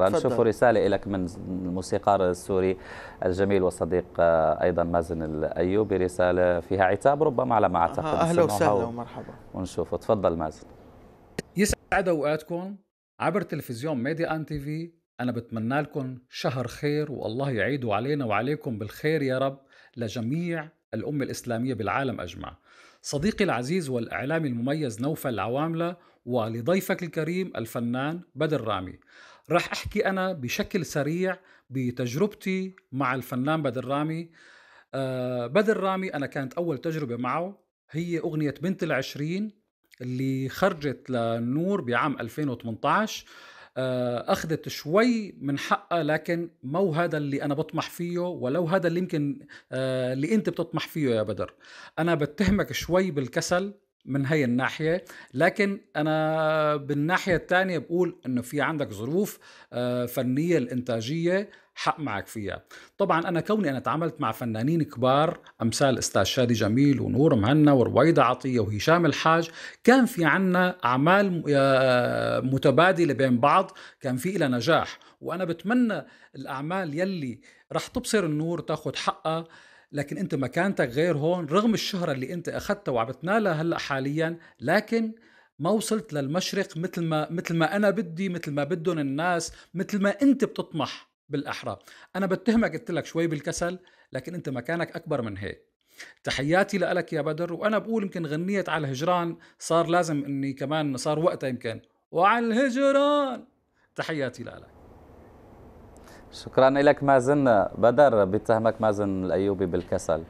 نشوف رسالة لك من الموسيقار السوري الجميل والصديق أيضا مازن الأيوبي رسالة فيها عتاب ربما على ما أعتقد أهلا وسهلا ومرحبا ونشوفه تفضل مازن يسعد أوقاتكم عبر تلفزيون ميديا أن تي في أنا بتمنى لكم شهر خير والله يعيده علينا وعليكم بالخير يا رب لجميع الأمة الإسلامية بالعالم أجمع صديقي العزيز والإعلامي المميز نوفل العواملة ولضيفك الكريم الفنان بدر رامي راح أحكي أنا بشكل سريع بتجربتي مع الفنان بدر رامي آه بدر رامي أنا كانت أول تجربة معه هي أغنية بنت العشرين اللي خرجت للنور بعام 2018 آه، اخذت شوي من حقها لكن مو هذا اللي انا بطمح فيه ولو هذا اللي يمكن آه، اللي انت بتطمح فيه يا بدر انا بتهمك شوي بالكسل من هي الناحيه لكن انا بالناحيه الثانيه بقول انه في عندك ظروف آه، فنيه الانتاجيه حق معك فيها طبعا انا كوني انا تعاملت مع فنانين كبار امثال استاذ شادي جميل ونور مهنا ورويدة عطيه وهشام الحاج كان في عنا اعمال آه، متبادله بين بعض كان في لها نجاح وانا بتمنى الاعمال يلي رح تبصر النور تاخذ حقها لكن انت مكانتك غير هون رغم الشهرة اللي انت اخذتها وعم تنالها هلا حاليا لكن ما وصلت للمشرق مثل ما مثل ما انا بدي مثل ما بدهم الناس مثل ما انت بتطمح بالاحرى انا بتهمك قلت لك شوي بالكسل لكن انت مكانك اكبر من هيك تحياتي لك يا بدر وانا بقول يمكن غنيت على الهجران صار لازم اني كمان صار وقتها يمكن وعلى الهجران تحياتي لك شكرا لك مازن بدر بيتهمك مازن الايوبي بالكسل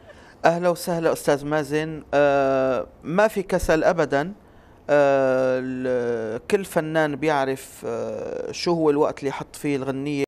اهلا وسهلا استاذ مازن آه ما في كسل ابدا آه كل فنان بيعرف آه شو هو الوقت اللي يحط فيه الغنيه